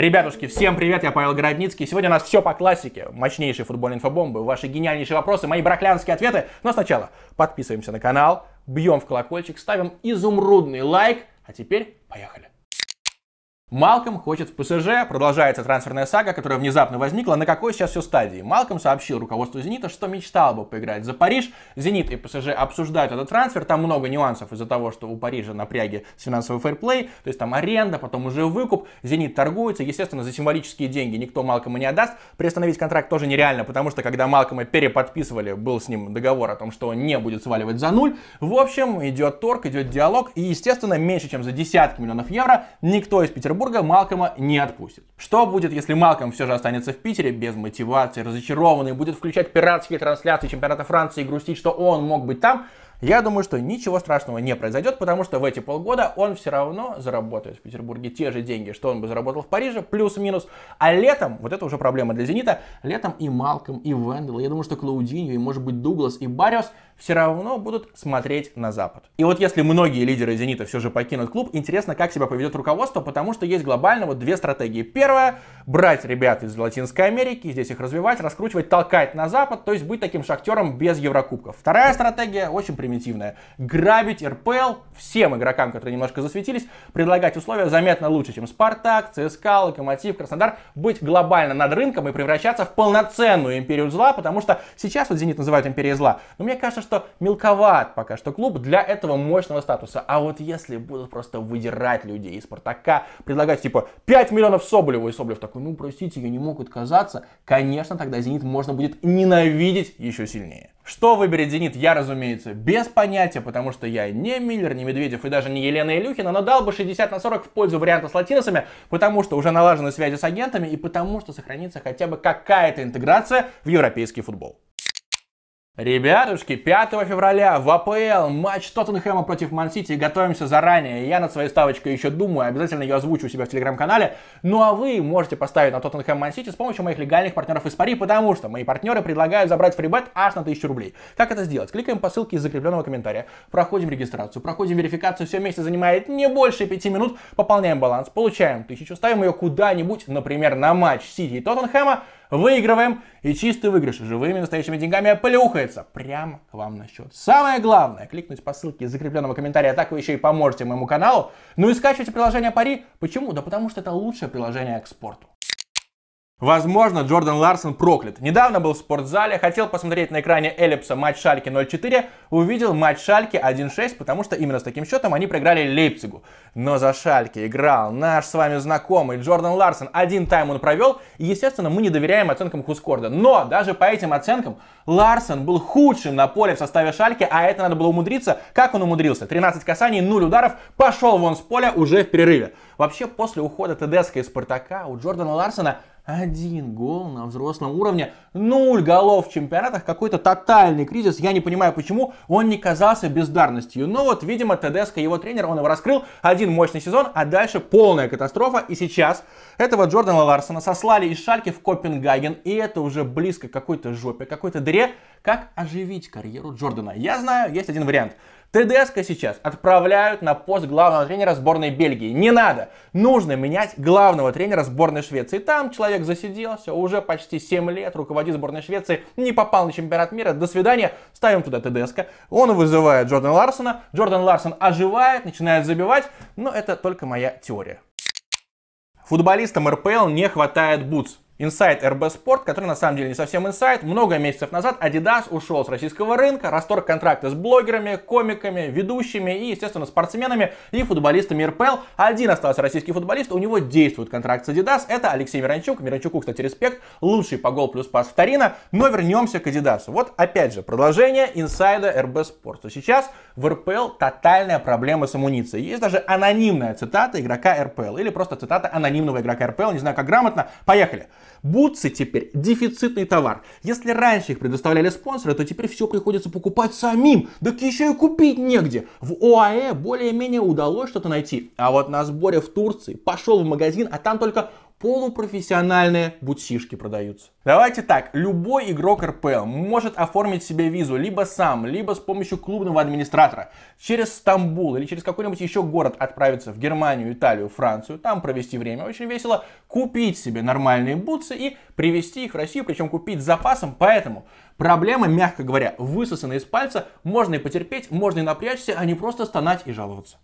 Ребятушки, всем привет, я Павел Городницкий. Сегодня у нас все по классике. Мощнейшие футбольные инфобомбы, ваши гениальнейшие вопросы, мои браклянские ответы. Но сначала подписываемся на канал, бьем в колокольчик, ставим изумрудный лайк. А теперь поехали. Малком хочет в ПСЖ, продолжается трансферная сага, которая внезапно возникла, на какой сейчас все стадии. Малком сообщил руководству «Зенита», что мечтал бы поиграть за Париж. «Зенит» и ПСЖ обсуждают этот трансфер, там много нюансов из-за того, что у Парижа напряги с финансовым фэрплей, то есть там аренда, потом уже выкуп, «Зенит» торгуется, естественно, за символические деньги никто Малкома не отдаст. Приостановить контракт тоже нереально, потому что когда Малкома переподписывали, был с ним договор о том, что он не будет сваливать за нуль. В общем, идет торг, идет диалог, и, естественно, меньше чем за десятки миллионов евро никто из Петербурга Петербурга Малкома не отпустит. Что будет, если Малком все же останется в Питере без мотивации, разочарованный, будет включать пиратские трансляции чемпионата Франции и грустить, что он мог быть там? Я думаю, что ничего страшного не произойдет, потому что в эти полгода он все равно заработает в Петербурге те же деньги, что он бы заработал в Париже, плюс-минус. А летом, вот это уже проблема для Зенита, летом и Малком, и Вендел, я думаю, что Клаудиньо, и может быть Дуглас, и Бариос – все равно будут смотреть на Запад. И вот если многие лидеры «Зенита» все же покинут клуб, интересно, как себя поведет руководство, потому что есть глобально вот две стратегии. Первая — брать ребят из Латинской Америки, здесь их развивать, раскручивать, толкать на Запад, то есть быть таким шахтером без Еврокубков. Вторая стратегия очень примитивная — грабить РПЛ всем игрокам, которые немножко засветились, предлагать условия заметно лучше, чем «Спартак», «ЦСКА», «Локомотив», «Краснодар», быть глобально над рынком и превращаться в полноценную империю зла, потому что сейчас вот «Зенит» называют империей зла, но мне кажется, что мелковат пока что клуб для этого мощного статуса. А вот если будут просто выдирать людей из Спартака, предлагать типа 5 миллионов Соболеву, и Соболев такой, ну простите, я не мог отказаться, конечно, тогда Зенит можно будет ненавидеть еще сильнее. Что выберет «Зенит», я, разумеется, без понятия, потому что я не Миллер, не Медведев и даже не Елена Илюхина, но дал бы 60 на 40 в пользу варианта с латиносами, потому что уже налажены связи с агентами и потому что сохранится хотя бы какая-то интеграция в европейский футбол. Ребятушки, 5 февраля в АПЛ матч Тоттенхэма против Мансити. Готовимся заранее. Я над своей ставочкой еще думаю, обязательно ее озвучу у себя в телеграм-канале. Ну а вы можете поставить на Тоттенхэм Мансити с помощью моих легальных партнеров из Пари, потому что мои партнеры предлагают забрать фрибет аж на 1000 рублей. Как это сделать? Кликаем по ссылке из закрепленного комментария, проходим регистрацию, проходим верификацию, все вместе занимает не больше 5 минут, пополняем баланс, получаем 1000, ставим ее куда-нибудь, например, на матч Сити и Тоттенхэма, выигрываем, и чистый выигрыш живыми настоящими деньгами плюхается прямо к вам на счет. Самое главное, кликнуть по ссылке из закрепленного комментария, так вы еще и поможете моему каналу. Ну и скачивайте приложение Пари. Почему? Да потому что это лучшее приложение к спорту. Возможно, Джордан Ларсон проклят. Недавно был в спортзале, хотел посмотреть на экране Эллипса матч Шальки 0-4, увидел матч Шальки 1-6, потому что именно с таким счетом они проиграли Лейпцигу. Но за Шальки играл наш с вами знакомый Джордан Ларсон. Один тайм он провел, и, естественно, мы не доверяем оценкам Хускорда. Но даже по этим оценкам Ларсон был худшим на поле в составе Шальки, а это надо было умудриться. Как он умудрился? 13 касаний, 0 ударов, пошел вон с поля уже в перерыве. Вообще, после ухода ТДСК из Спартака у Джордана Ларсона один гол на взрослом уровне, нуль голов в чемпионатах, какой-то тотальный кризис. Я не понимаю, почему он не казался бездарностью. Но ну вот, видимо, ТДСК его тренер, он его раскрыл. Один мощный сезон, а дальше полная катастрофа. И сейчас этого Джордана Ларсона сослали из Шальки в Копенгаген. И это уже близко к какой-то жопе, какой-то дыре. Как оживить карьеру Джордана? Я знаю, есть один вариант. ТДСК сейчас отправляют на пост главного тренера сборной Бельгии. Не надо! Нужно менять главного тренера сборной Швеции. Там человек человек засиделся, уже почти 7 лет руководит сборной Швеции, не попал на чемпионат мира, до свидания, ставим туда ТДСК. Он вызывает Джордана Ларсона, Джордан Ларсон оживает, начинает забивать, но это только моя теория. Футболистам РПЛ не хватает бутс инсайт RB Sport, который на самом деле не совсем инсайт. Много месяцев назад Adidas ушел с российского рынка, расторг контракты с блогерами, комиками, ведущими и, естественно, спортсменами и футболистами РПЛ. Один остался российский футболист, у него действует контракт с Adidas, это Алексей Миранчук. Миранчуку, кстати, респект, лучший по гол плюс пас вторина, но вернемся к Adidas. Вот опять же, продолжение инсайда RB Sport. Сейчас в РПЛ тотальная проблема с амуницией. Есть даже анонимная цитата игрока РПЛ или просто цитата анонимного игрока РПЛ, не знаю, как грамотно. Поехали. Бутсы теперь дефицитный товар. Если раньше их предоставляли спонсоры, то теперь все приходится покупать самим. Так еще и купить негде. В ОАЭ более-менее удалось что-то найти. А вот на сборе в Турции пошел в магазин, а там только полупрофессиональные бутсишки продаются. Давайте так, любой игрок РПЛ может оформить себе визу либо сам, либо с помощью клубного администратора. Через Стамбул или через какой-нибудь еще город отправиться в Германию, Италию, Францию, там провести время, очень весело, купить себе нормальные бутсы и привезти их в Россию, причем купить с запасом. Поэтому проблема, мягко говоря, высосана из пальца, можно и потерпеть, можно и напрячься, а не просто стонать и жаловаться.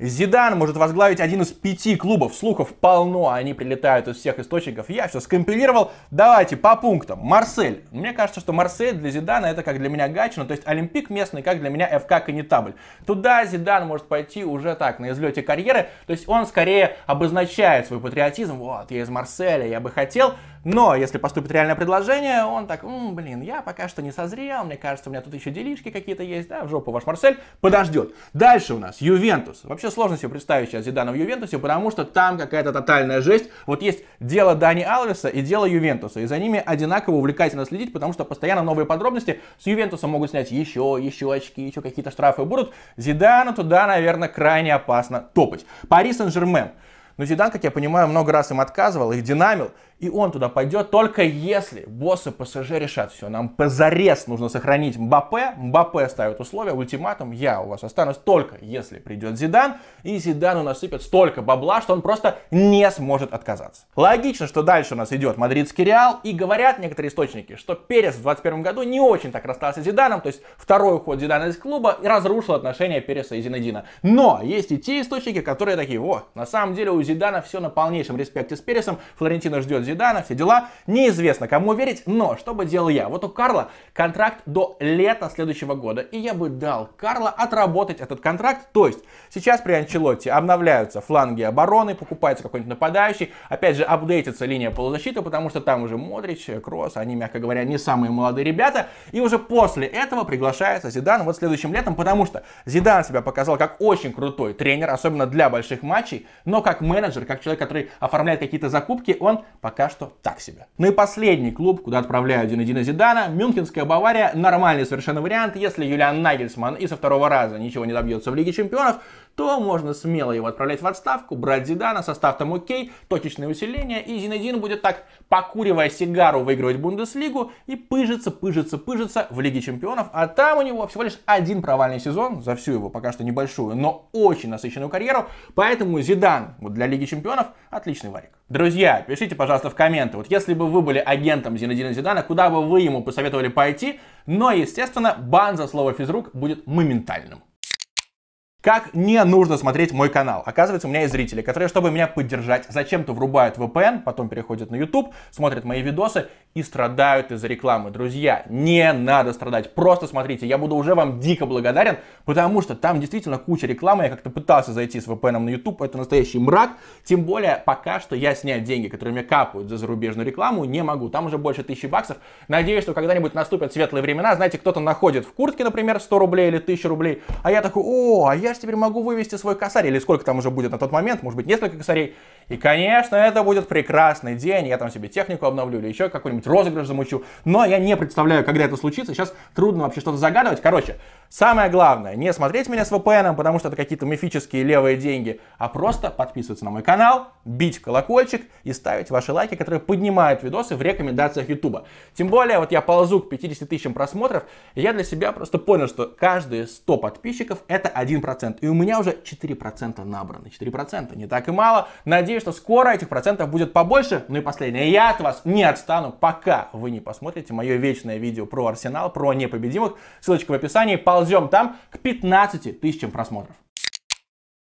Зидан может возглавить один из пяти клубов. Слухов полно, они прилетают из всех источников. Я все скомпилировал. Давайте по пунктам. Марсель. Мне кажется, что Марсель для Зидана это как для меня Гачина, ну, то есть Олимпик местный, как для меня ФК Канитабль. Туда Зидан может пойти уже так, на излете карьеры. То есть он скорее обозначает свой патриотизм. Вот, я из Марселя, я бы хотел. Но если поступит реальное предложение, он так, М, блин, я пока что не созрел, мне кажется, у меня тут еще делишки какие-то есть, да, в жопу ваш Марсель, подождет. Дальше у нас Ювентус. Вообще сложно себе представить сейчас Зидана в Ювентусе, потому что там какая-то тотальная жесть. Вот есть дело Дани Алвеса и дело Ювентуса, и за ними одинаково увлекательно следить, потому что постоянно новые подробности. С Ювентусом могут снять еще, еще очки, еще какие-то штрафы будут. Зидану туда, наверное, крайне опасно топать. Пари Сен-Жермен. Но Зидан, как я понимаю, много раз им отказывал, их динамил, и он туда пойдет только если боссы ПСЖ решат, все, нам позарез нужно сохранить Мбаппе, Мбаппе ставит условия, ультиматум, я у вас останусь только если придет Зидан, и Зидану насыпят столько бабла, что он просто не сможет отказаться. Логично, что дальше у нас идет мадридский Реал, и говорят некоторые источники, что Перес в 21 году не очень так расстался с Зиданом, то есть второй уход Зидана из клуба разрушил отношения Переса и Зинедина. Но есть и те источники, которые такие, вот, на самом деле у Зидана все на полнейшем респекте с Пересом. Флорентина ждет Зидана, все дела. Неизвестно, кому верить, но что бы делал я? Вот у Карла контракт до лета следующего года. И я бы дал Карла отработать этот контракт. То есть сейчас при Анчелотте обновляются фланги обороны, покупается какой-нибудь нападающий. Опять же, апдейтится линия полузащиты, потому что там уже Модрич, Кросс, они, мягко говоря, не самые молодые ребята. И уже после этого приглашается Зидан вот следующим летом, потому что Зидан себя показал как очень крутой тренер, особенно для больших матчей. Но как мы менеджер, как человек, который оформляет какие-то закупки, он пока что так себе. Ну и последний клуб, куда отправляют Динедина Зидана, Мюнхенская Бавария, нормальный совершенно вариант, если Юлиан Нагельсман и со второго раза ничего не добьется в Лиге Чемпионов, то можно смело его отправлять в отставку, брать Зидана, состав там окей, точечное усиление, и Зинедин будет так, покуривая сигару, выигрывать Бундеслигу и пыжится, пыжится, пыжится в Лиге Чемпионов, а там у него всего лишь один провальный сезон за всю его пока что небольшую, но очень насыщенную карьеру, поэтому Зидан вот для Лиги Чемпионов отличный варик. Друзья, пишите, пожалуйста, в комменты, вот если бы вы были агентом Зинедина Зидана, куда бы вы ему посоветовали пойти, но, естественно, бан за слово физрук будет моментальным. Как не нужно смотреть мой канал? Оказывается, у меня есть зрители, которые, чтобы меня поддержать, зачем-то врубают VPN, потом переходят на YouTube, смотрят мои видосы и страдают из-за рекламы. Друзья, не надо страдать, просто смотрите, я буду уже вам дико благодарен, потому что там действительно куча рекламы, я как-то пытался зайти с VPN на YouTube, это настоящий мрак, тем более пока что я снять деньги, которые мне капают за зарубежную рекламу, не могу, там уже больше тысячи баксов, надеюсь, что когда-нибудь наступят светлые времена, знаете, кто-то находит в куртке, например, 100 рублей или 1000 рублей, а я такой, о, а я я же теперь могу вывести свой косарь, или сколько там уже будет на тот момент, может быть, несколько косарей, и, конечно, это будет прекрасный день, я там себе технику обновлю или еще какой-нибудь розыгрыш замучу, но я не представляю, когда это случится, сейчас трудно вообще что-то загадывать. Короче, самое главное, не смотреть меня с VPN, потому что это какие-то мифические левые деньги, а просто подписываться на мой канал, бить колокольчик и ставить ваши лайки, которые поднимают видосы в рекомендациях YouTube. Тем более, вот я ползу к 50 тысячам просмотров, и я для себя просто понял, что каждые 100 подписчиков это 1%, и у меня уже 4% набрано, 4%, не так и мало. Надеюсь, надеюсь, что скоро этих процентов будет побольше. Ну и последнее, я от вас не отстану, пока вы не посмотрите мое вечное видео про Арсенал, про непобедимых. Ссылочка в описании. Ползем там к 15 тысячам просмотров.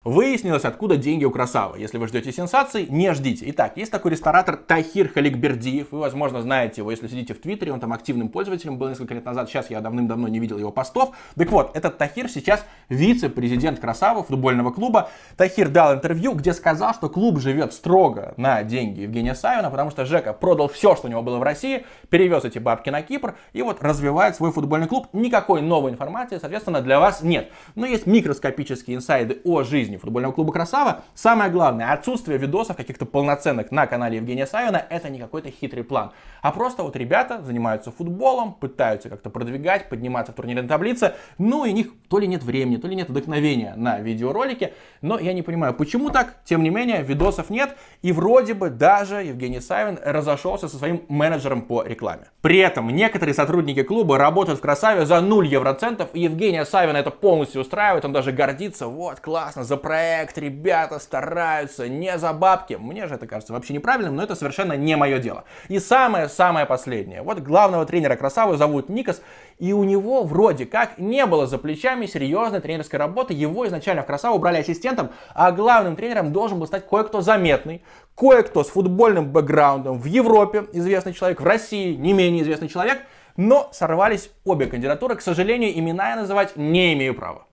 Выяснилось, откуда деньги у красавы. Если вы ждете сенсаций, не ждите. Итак, есть такой ресторатор Тахир Халикбердиев. Вы, возможно, знаете его, если сидите в Твиттере. Он там активным пользователем был несколько лет назад. Сейчас я давным-давно не видел его постов. Так вот, этот Тахир сейчас вице-президент красавы футбольного клуба. Тахир дал интервью, где сказал, что клуб живет строго на деньги Евгения Савина, потому что Жека продал все, что у него было в России, перевез эти бабки на Кипр и вот развивает свой футбольный клуб. Никакой новой информации, соответственно, для вас нет. Но есть микроскопические инсайды о жизни жизни футбольного клуба «Красава». Самое главное, отсутствие видосов каких-то полноценных на канале Евгения Савина – это не какой-то хитрый план, а просто вот ребята занимаются футболом, пытаются как-то продвигать, подниматься в турнирной таблице, ну и у них то ли нет времени, то ли нет вдохновения на видеоролики, но я не понимаю, почему так, тем не менее, видосов нет, и вроде бы даже Евгений Савин разошелся со своим менеджером по рекламе. При этом некоторые сотрудники клуба работают в «Красаве» за 0 евроцентов, и Евгения Савина это полностью устраивает, он даже гордится, вот, классно, за проект, ребята стараются, не за бабки. Мне же это кажется вообще неправильным, но это совершенно не мое дело. И самое-самое последнее. Вот главного тренера Красавы зовут Никас, и у него вроде как не было за плечами серьезной тренерской работы. Его изначально в Красаву брали ассистентом, а главным тренером должен был стать кое-кто заметный, кое-кто с футбольным бэкграундом в Европе, известный человек, в России не менее известный человек, но сорвались обе кандидатуры. К сожалению, имена я называть не имею права.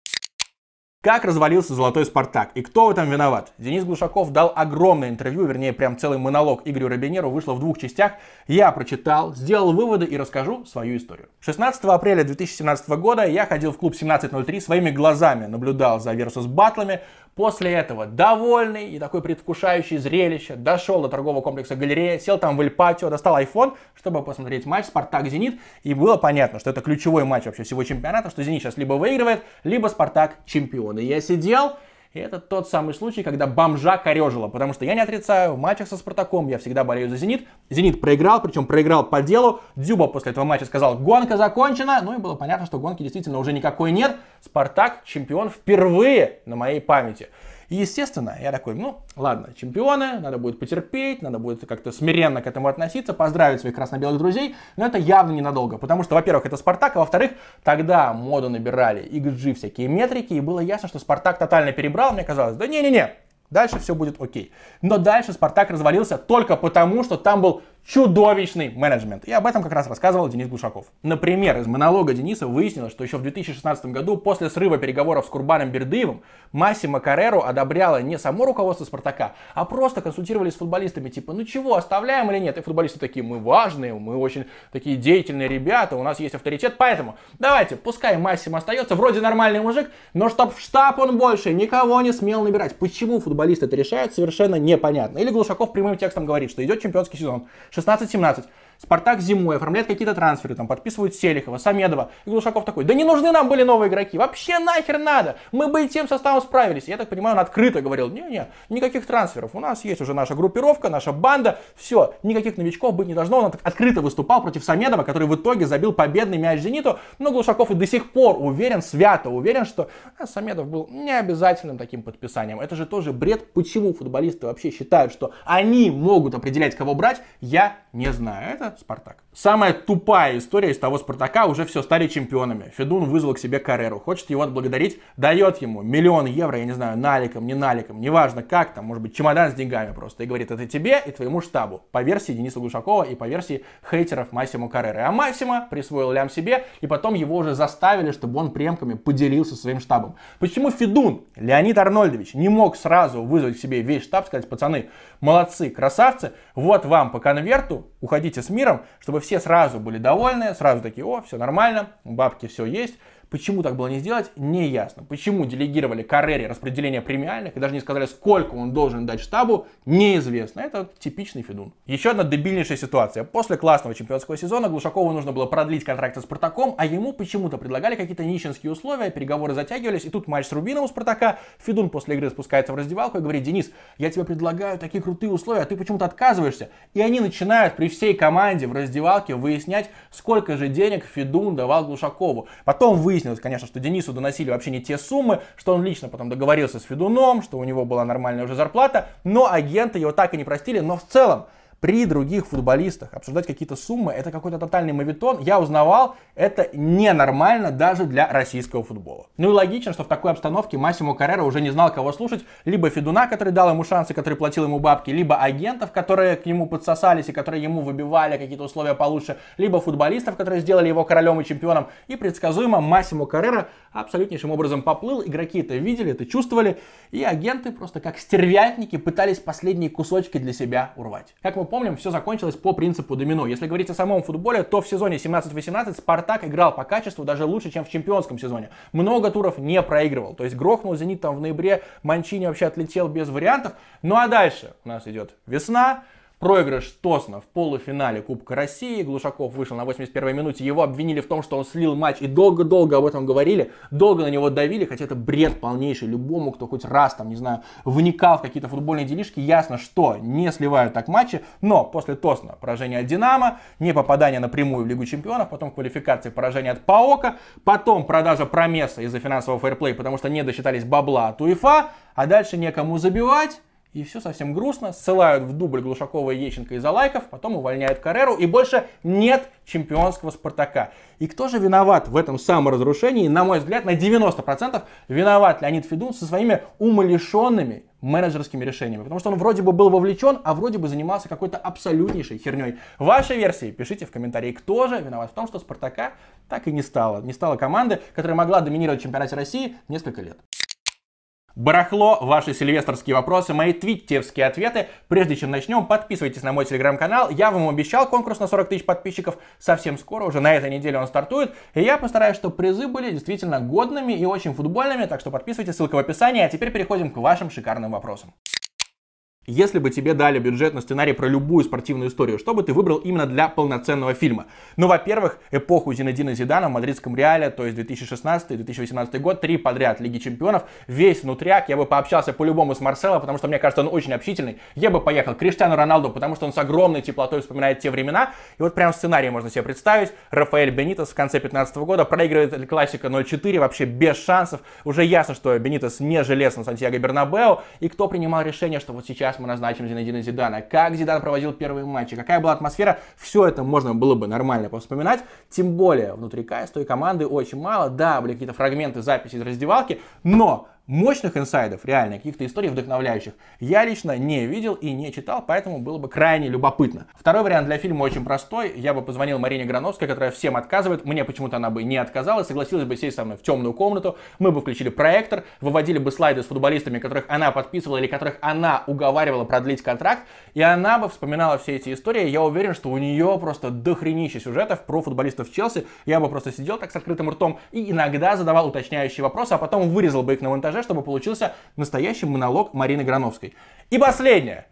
Как развалился «Золотой Спартак» и кто в этом виноват? Денис Глушаков дал огромное интервью, вернее, прям целый монолог Игорю Робинеру, вышло в двух частях. Я прочитал, сделал выводы и расскажу свою историю. 16 апреля 2017 года я ходил в клуб 1703, своими глазами наблюдал за «Версус Батлами», После этого, довольный и такой предвкушающий зрелище, дошел до торгового комплекса «Галерея», сел там в Эль достал iPhone, чтобы посмотреть матч «Спартак-Зенит». И было понятно, что это ключевой матч вообще всего чемпионата, что «Зенит» сейчас либо выигрывает, либо «Спартак» чемпион. И я сидел, и это тот самый случай, когда бомжа корежило, потому что я не отрицаю, в матчах со Спартаком я всегда болею за Зенит. Зенит проиграл, причем проиграл по делу. Дзюба после этого матча сказал, гонка закончена, ну и было понятно, что гонки действительно уже никакой нет. Спартак чемпион впервые на моей памяти. И, естественно, я такой, ну, ладно, чемпионы, надо будет потерпеть, надо будет как-то смиренно к этому относиться, поздравить своих красно-белых друзей, но это явно ненадолго, потому что, во-первых, это Спартак, а во-вторых, тогда моду набирали XG всякие метрики, и было ясно, что Спартак тотально перебрал, мне казалось, да не-не-не, дальше все будет окей. Но дальше Спартак развалился только потому, что там был чудовищный менеджмент. И об этом как раз рассказывал Денис Глушаков. Например, из монолога Дениса выяснилось, что еще в 2016 году после срыва переговоров с Курбаном Бердыевым Массимо Кареру одобряло не само руководство Спартака, а просто консультировались с футболистами, типа, ну чего, оставляем или нет? И футболисты такие, мы важные, мы очень такие деятельные ребята, у нас есть авторитет, поэтому давайте, пускай Массимо остается, вроде нормальный мужик, но чтоб в штаб он больше никого не смел набирать. Почему футболисты это решают, совершенно непонятно. Или Глушаков прямым текстом говорит, что идет чемпионский сезон, 16-17. Спартак зимой оформляет какие-то трансферы, там подписывают Селихова, Самедова. И Глушаков такой, да не нужны нам были новые игроки, вообще нахер надо, мы бы и тем составом справились. Я так понимаю, он открыто говорил, не-не, никаких трансферов, у нас есть уже наша группировка, наша банда, все, никаких новичков быть не должно. Он открыто выступал против Самедова, который в итоге забил победный мяч Зениту, но Глушаков и до сих пор уверен, свято уверен, что а, Самедов был необязательным таким подписанием. Это же тоже бред, почему футболисты вообще считают, что они могут определять, кого брать, я не знаю. Это это Спартак. Самая тупая история из того Спартака, уже все стали чемпионами. Федун вызвал к себе Кареру, хочет его отблагодарить, дает ему миллион евро, я не знаю, наликом, не наликом, неважно как, там, может быть, чемодан с деньгами просто, и говорит, это тебе и твоему штабу, по версии Дениса Глушакова и по версии хейтеров Массимо Кареры. А Массимо присвоил лям себе, и потом его уже заставили, чтобы он премками поделился своим штабом. Почему Федун, Леонид Арнольдович, не мог сразу вызвать к себе весь штаб, сказать, пацаны, молодцы, красавцы, вот вам по конверту, уходите с миром, чтобы все сразу были довольны, сразу такие, о, все нормально, бабки все есть, Почему так было не сделать, не ясно. Почему делегировали Каррере распределение премиальных и даже не сказали, сколько он должен дать штабу, неизвестно. Это типичный Федун. Еще одна дебильнейшая ситуация. После классного чемпионского сезона Глушакову нужно было продлить контракт с Спартаком, а ему почему-то предлагали какие-то нищенские условия, переговоры затягивались, и тут матч с Рубином у Спартака. Федун после игры спускается в раздевалку и говорит, Денис, я тебе предлагаю такие крутые условия, а ты почему-то отказываешься. И они начинают при всей команде в раздевалке выяснять, сколько же денег Федун давал Глушакову. Потом выясняют, выяснилось, конечно, что Денису доносили вообще не те суммы, что он лично потом договорился с Федуном, что у него была нормальная уже зарплата, но агенты его так и не простили, но в целом при других футболистах. Обсуждать какие-то суммы, это какой-то тотальный мавитон. Я узнавал, это ненормально даже для российского футбола. Ну и логично, что в такой обстановке Массимо Каррера уже не знал, кого слушать. Либо Федуна, который дал ему шансы, который платил ему бабки, либо агентов, которые к нему подсосались и которые ему выбивали какие-то условия получше, либо футболистов, которые сделали его королем и чемпионом. И предсказуемо Массимо Каррера абсолютнейшим образом поплыл. Игроки это видели, это чувствовали. И агенты просто как стервятники пытались последние кусочки для себя урвать. Как мы помним, все закончилось по принципу домино. Если говорить о самом футболе, то в сезоне 17-18 Спартак играл по качеству даже лучше, чем в чемпионском сезоне. Много туров не проигрывал. То есть грохнул Зенит там в ноябре, Манчини вообще отлетел без вариантов. Ну а дальше у нас идет весна, проигрыш Тосно в полуфинале Кубка России. Глушаков вышел на 81-й минуте. Его обвинили в том, что он слил матч. И долго-долго об этом говорили. Долго на него давили, хотя это бред полнейший. Любому, кто хоть раз, там, не знаю, вникал в какие-то футбольные делишки, ясно, что не сливают так матчи. Но после Тосна поражение от Динамо, не попадание напрямую в Лигу Чемпионов, потом квалификации поражение от Паока, потом продажа промеса из-за финансового фейрплея, потому что не досчитались бабла от УЕФА, а дальше некому забивать и все совсем грустно. Ссылают в дубль Глушакова и Еченко из-за лайков, потом увольняют Кареру, и больше нет чемпионского «Спартака». И кто же виноват в этом саморазрушении? На мой взгляд, на 90% виноват Леонид Федун со своими умалишенными менеджерскими решениями. Потому что он вроде бы был вовлечен, а вроде бы занимался какой-то абсолютнейшей херней. Ваши версии пишите в комментарии, кто же виноват в том, что «Спартака» так и не стало. Не стало команды, которая могла доминировать в чемпионате России несколько лет. Барахло, ваши сильвестрские вопросы, мои твиттевские ответы. Прежде чем начнем, подписывайтесь на мой телеграм-канал. Я вам обещал конкурс на 40 тысяч подписчиков. Совсем скоро, уже на этой неделе он стартует. И я постараюсь, чтобы призы были действительно годными и очень футбольными. Так что подписывайтесь, ссылка в описании. А теперь переходим к вашим шикарным вопросам. Если бы тебе дали бюджет на сценарий про любую спортивную историю, что бы ты выбрал именно для полноценного фильма? Ну, во-первых, эпоху Зинедина Зидана в мадридском Реале, то есть 2016-2018 год, три подряд Лиги Чемпионов, весь внутряк, я бы пообщался по-любому с Марсело, потому что мне кажется, он очень общительный, я бы поехал к Криштиану Роналду, потому что он с огромной теплотой вспоминает те времена, и вот прям сценарий можно себе представить, Рафаэль Бенитес в конце 15 года проигрывает классика 0-4, вообще без шансов, уже ясно, что Бенитес не желез на Сантьяго Бернабео, и кто принимал решение, что вот сейчас сейчас мы назначим Зинедина Зидана, как Зидан проводил первые матчи, какая была атмосфера, все это можно было бы нормально повспоминать, тем более внутри Кайс той команды очень мало, да, были какие-то фрагменты записи из раздевалки, но мощных инсайдов, реально, каких-то историй вдохновляющих, я лично не видел и не читал, поэтому было бы крайне любопытно. Второй вариант для фильма очень простой. Я бы позвонил Марине Грановской, которая всем отказывает. Мне почему-то она бы не отказалась, согласилась бы сесть со мной в темную комнату. Мы бы включили проектор, выводили бы слайды с футболистами, которых она подписывала или которых она уговаривала продлить контракт. И она бы вспоминала все эти истории. Я уверен, что у нее просто дохренище сюжетов про футболистов Челси. Я бы просто сидел так с открытым ртом и иногда задавал уточняющие вопросы, а потом вырезал бы их на монтаже монтаже, чтобы получился настоящий монолог Марины Грановской. И последнее.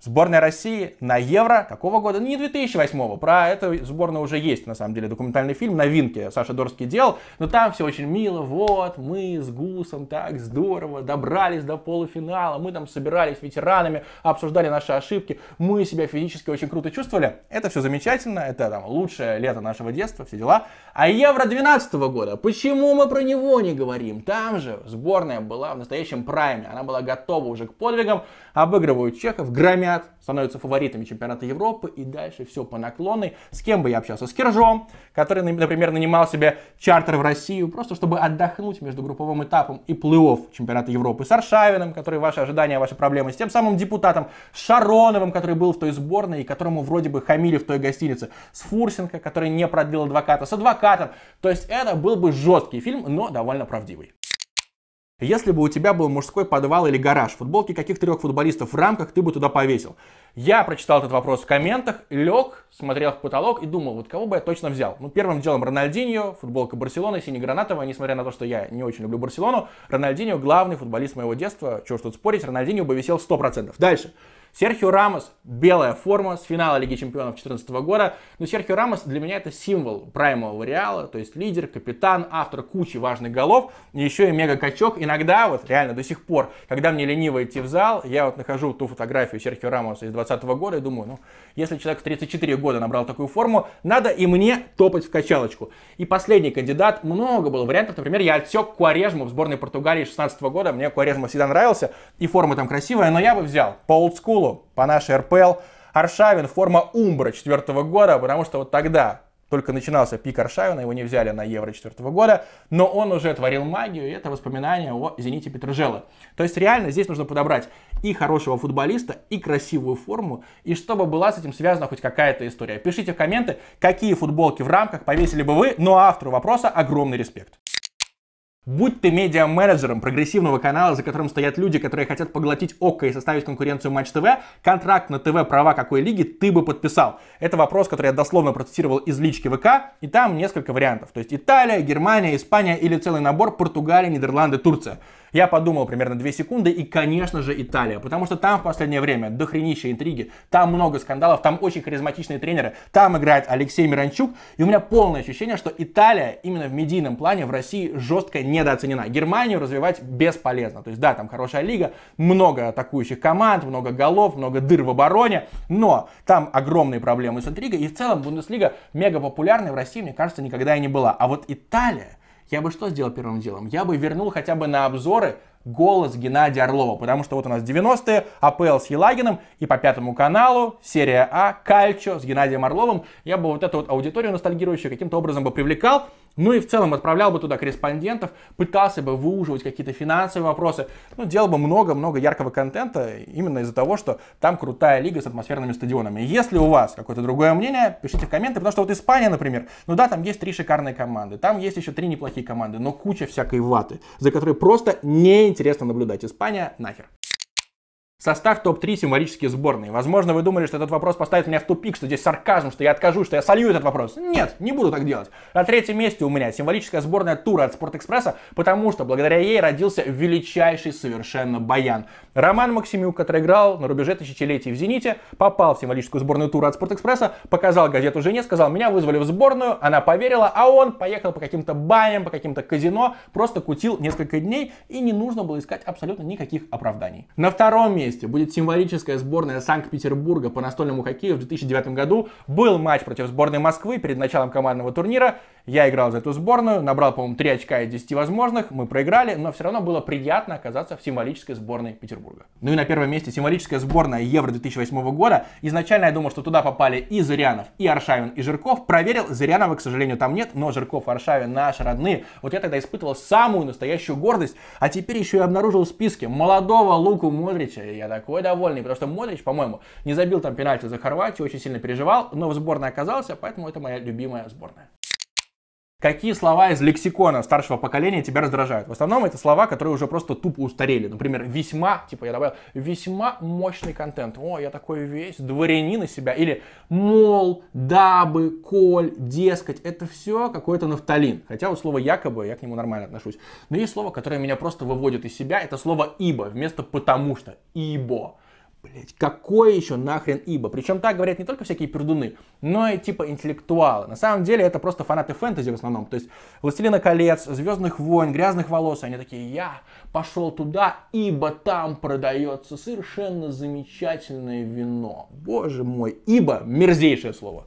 Сборная России на Евро какого года? Ну, не 2008-го, про эту сборную уже есть, на самом деле, документальный фильм, новинки Саша Дорский делал, но там все очень мило, вот, мы с Гусом так здорово добрались до полуфинала, мы там собирались ветеранами, обсуждали наши ошибки, мы себя физически очень круто чувствовали, это все замечательно, это там лучшее лето нашего детства, все дела. А Евро 12 -го года, почему мы про него не говорим? Там же сборная была в настоящем прайме, она была готова уже к подвигам, обыгрывают чехов, громят, становятся фаворитами чемпионата Европы и дальше все по наклонной. С кем бы я общался? С Киржом, который, например, нанимал себе чартер в Россию, просто чтобы отдохнуть между групповым этапом и плей-офф чемпионата Европы. С Аршавиным, который ваши ожидания, ваши проблемы. С тем самым депутатом Шароновым, который был в той сборной и которому вроде бы хамили в той гостинице. С Фурсенко, который не продлил адвоката. С адвокатом. То есть это был бы жесткий фильм, но довольно правдивый. Если бы у тебя был мужской подвал или гараж, футболки каких трех футболистов в рамках ты бы туда повесил? Я прочитал этот вопрос в комментах, лег, смотрел в потолок и думал, вот кого бы я точно взял. Ну, первым делом Рональдиньо, футболка Барселоны, сине-гранатовая, несмотря на то, что я не очень люблю Барселону, Рональдиньо главный футболист моего детства, чего ж тут спорить, Рональдиньо бы висел 100%. Дальше. Серхио Рамос, белая форма с финала Лиги Чемпионов 2014 года. Но Серхио Рамос для меня это символ праймового Реала, то есть лидер, капитан, автор кучи важных голов, и еще и мега-качок. Иногда, вот реально до сих пор, когда мне лениво идти в зал, я вот нахожу ту фотографию Серхио Рамоса из 2020 года и думаю, ну, если человек в 34 года набрал такую форму, надо и мне топать в качалочку. И последний кандидат, много было вариантов, например, я отсек Куарежму в сборной Португалии 2016 года, мне Куарежма всегда нравился, и форма там красивая, но я бы взял по олдскулу по нашей РПЛ Аршавин, форма Умбра четвертого года, потому что вот тогда только начинался пик Аршавина, его не взяли на Евро четвертого года, но он уже творил магию, и это воспоминание о «Зените Петрожела». То есть реально здесь нужно подобрать и хорошего футболиста, и красивую форму, и чтобы была с этим связана хоть какая-то история. Пишите в комменты, какие футболки в рамках повесили бы вы, но ну а автору вопроса огромный респект. Будь ты медиа-менеджером прогрессивного канала, за которым стоят люди, которые хотят поглотить ОККО и составить конкуренцию Матч ТВ, контракт на ТВ права какой лиги ты бы подписал? Это вопрос, который я дословно процитировал из лички ВК, и там несколько вариантов. То есть Италия, Германия, Испания или целый набор Португалия, Нидерланды, Турция. Я подумал примерно 2 секунды, и, конечно же, Италия, потому что там в последнее время дохренища интриги, там много скандалов, там очень харизматичные тренеры, там играет Алексей Миранчук, и у меня полное ощущение, что Италия именно в медийном плане в России жестко недооценена. Германию развивать бесполезно. То есть, да, там хорошая лига, много атакующих команд, много голов, много дыр в обороне, но там огромные проблемы с интригой, и в целом Бундеслига мега популярной в России, мне кажется, никогда и не была. А вот Италия, я бы что сделал первым делом? Я бы вернул хотя бы на обзоры голос Геннадия Орлова, потому что вот у нас 90-е, АПЛ с Елагиным, и по пятому каналу, серия А, Кальчо с Геннадием Орловым. Я бы вот эту вот аудиторию ностальгирующую каким-то образом бы привлекал, ну и в целом отправлял бы туда корреспондентов, пытался бы выуживать какие-то финансовые вопросы, ну, делал бы много-много яркого контента именно из-за того, что там крутая лига с атмосферными стадионами. если у вас какое-то другое мнение, пишите в комменты, потому что вот Испания, например, ну да, там есть три шикарные команды, там есть еще три неплохие команды, но куча всякой ваты, за которой просто неинтересно наблюдать. Испания нахер. Состав топ-3 символические сборные. Возможно, вы думали, что этот вопрос поставит меня в тупик, что здесь сарказм, что я откажу, что я солью этот вопрос. Нет, не буду так делать. На третьем месте у меня символическая сборная тура от Спортэкспресса, потому что благодаря ей родился величайший совершенно баян. Роман Максимюк, который играл на рубеже тысячелетий в «Зените», попал в символическую сборную тура от Спортэкспресса, показал газету жене, сказал, меня вызвали в сборную, она поверила, а он поехал по каким-то баям, по каким-то казино, просто кутил несколько дней, и не нужно было искать абсолютно никаких оправданий. На втором месте месте будет символическая сборная Санкт-Петербурга по настольному хоккею в 2009 году. Был матч против сборной Москвы перед началом командного турнира. Я играл за эту сборную, набрал, по-моему, 3 очка из 10 возможных, мы проиграли, но все равно было приятно оказаться в символической сборной Петербурга. Ну и на первом месте символическая сборная Евро 2008 года. Изначально я думал, что туда попали и Зырянов, и Аршавин, и Жирков. Проверил, Зырянова, к сожалению, там нет, но Жирков, и Аршавин наши родные. Вот я тогда испытывал самую настоящую гордость, а теперь еще и обнаружил в списке молодого Луку Модрича. И я такой довольный, потому что Модрич, по-моему, не забил там пенальти за Хорватию, очень сильно переживал, но в сборной оказался, поэтому это моя любимая сборная. Какие слова из лексикона старшего поколения тебя раздражают? В основном это слова, которые уже просто тупо устарели. Например, весьма, типа я добавил, весьма мощный контент. О, я такой весь, дворянин из себя. Или мол, дабы, коль, дескать. Это все какой-то нафталин. Хотя вот слово якобы, я к нему нормально отношусь. Но есть слово, которое меня просто выводит из себя. Это слово ибо вместо потому что. Ибо. Блять, какое еще нахрен ибо? Причем так говорят не только всякие пердуны, но и типа интеллектуалы. На самом деле это просто фанаты фэнтези в основном. То есть «Властелина колец», «Звездных войн», «Грязных волос», они такие «Я пошел туда, ибо там продается совершенно замечательное вино». Боже мой, ибо мерзейшее слово.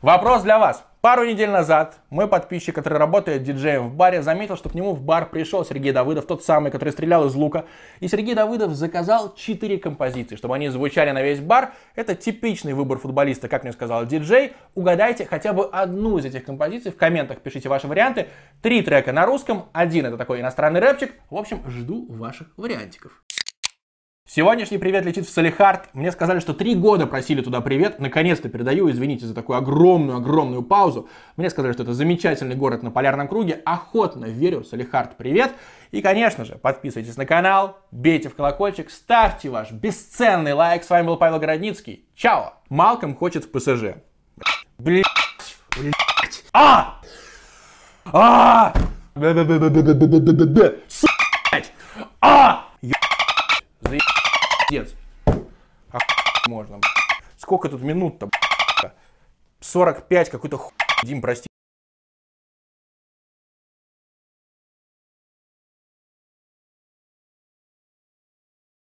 Вопрос для вас. Пару недель назад мой подписчик, который работает диджеем в баре, заметил, что к нему в бар пришел Сергей Давыдов, тот самый, который стрелял из лука. И Сергей Давыдов заказал 4 композиции, чтобы они звучали на весь бар. Это типичный выбор футболиста, как мне сказал диджей. Угадайте хотя бы одну из этих композиций. В комментах пишите ваши варианты. Три трека на русском, один это такой иностранный рэпчик. В общем, жду ваших вариантиков. Сегодняшний привет летит в Салихард. Мне сказали, что три года просили туда привет. Наконец-то передаю, извините за такую огромную-огромную паузу. Мне сказали, что это замечательный город на Полярном круге. Охотно верю. Салихард, привет. И, конечно же, подписывайтесь на канал, бейте в колокольчик, ставьте ваш бесценный лайк. С вами был Павел Городницкий. Чао. Малком хочет в ПСЖ. Блять. Блять. А! А! А! А! пиздец. А можно, Сколько тут минут-то, 45 какой-то хуй, Дим, прости.